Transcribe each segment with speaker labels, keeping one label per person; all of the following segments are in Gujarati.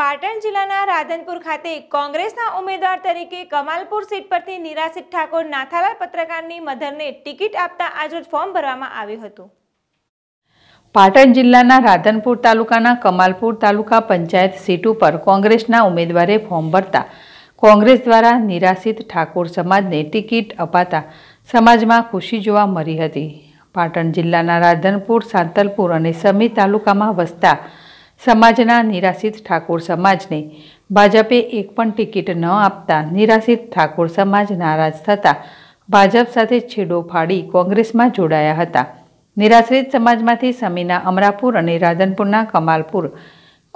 Speaker 1: પાટણ જિલ્લાના રાધનપુર ખાતે કોંગ્રેસના ઉમેદવાર તરીકે કમાલપુર સીટ પરથી નિરાશિત ઠાકોર નાથાલાલ પત્રકારની મધરને ટિકિટ આપતા આજરોજ ફોર્મ ભરવામાં આવ્યું હતું પાટણ જિલ્લાના રાધનપુર તાલુકાના કમાલપુર તાલુકા પંચાયત સીટ ઉપર કોંગ્રેસના ઉમેદવારે ફોર્મ ભરતા કોંગ્રેસ દ્વારા નિરાશિત ઠાકોર સમાજને ટિકિટ અપાતા સમાજમાં ખુશી જોવા મળી હતી પાટણ જિલ્લાના રાધનપુર સાંતલપુર અને સમી તાલુકામાં વસતા સમાજના નિરાશિત ઠાકોર સમાજને ભાજપે એક પણ ટિકિટ ન આપતા નિરાશિત ઠાકોર સમાજ નારાજ થતાં ભાજપ સાથે છેડો ફાડી કોંગ્રેસમાં જોડાયા હતા નિરાશ્રિત સમાજમાંથી સમીના અમરાપુર અને રાધનપુરના કમાલપુર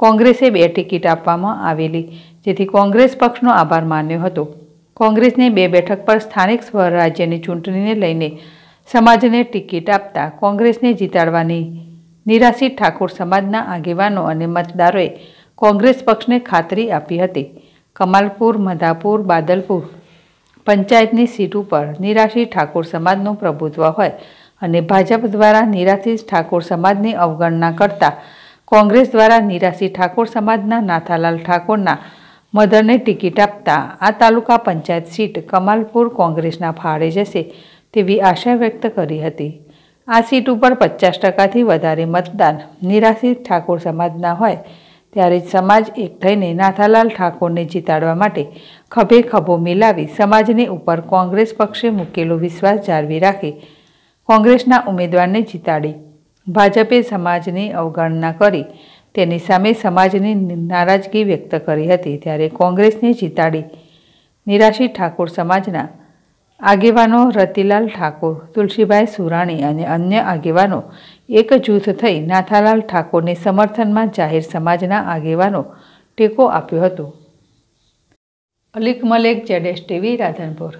Speaker 1: કોંગ્રેસે બે ટિકિટ આપવામાં આવેલી જેથી કોંગ્રેસ પક્ષનો આભાર માન્યો હતો કોંગ્રેસને બે બેઠક પર સ્થાનિક સ્વરાજ્યની ચૂંટણીને લઈને સમાજને ટિકિટ આપતા કોંગ્રેસને જીતાડવાની નિરાશી ઠાકોર સમાજના આગેવાનો અને મતદારોએ કોંગ્રેસ પક્ષને ખાતરી આપી હતી કમાલપુર મધાપુર બાદલપુર પંચાયતની સીટ ઉપર નિરાશી ઠાકોર સમાજનું પ્રભુત્વ હોય અને ભાજપ દ્વારા નિરાશી ઠાકોર સમાજની અવગણના કરતા કોંગ્રેસ દ્વારા નિરાશી ઠાકોર સમાજના નાથાલાલ ઠાકોરના મધરને ટિકિટ આપતા આ તાલુકા પંચાયત સીટ કમાલપુર કોંગ્રેસના ફાળે જશે તેવી આશા વ્યક્ત કરી હતી આ સીટ ઉપર પચાસ ટકાથી વધારે મતદાન નિરાશિત ઠાકોર સમાજના હોય ત્યારે સમાજ એક થઈને નાથાલાલ ઠાકોરને જીતાડવા માટે ખભે ખભો મિલાવી સમાજને ઉપર કોંગ્રેસ પક્ષે મૂકેલો વિશ્વાસ જાળવી રાખી કોંગ્રેસના ઉમેદવારને જીતાડી ભાજપે સમાજની અવગણના કરી તેની સામે સમાજની નારાજગી વ્યક્ત કરી હતી ત્યારે કોંગ્રેસને જીતાડી નિરાશી ઠાકોર સમાજના આગેવાનો રતિલાલ ઠાકોર તુલસીભાઈ સુરાણી અને અન્ય આગેવાનો એક જૂથ થઈ નાથાલાલ ઠાકોરને સમર્થનમાં જાહેર સમાજના આગેવાનો ટેકો આપ્યો હતો અલિક મલેક જેડેશ ટીવી રાધનપુર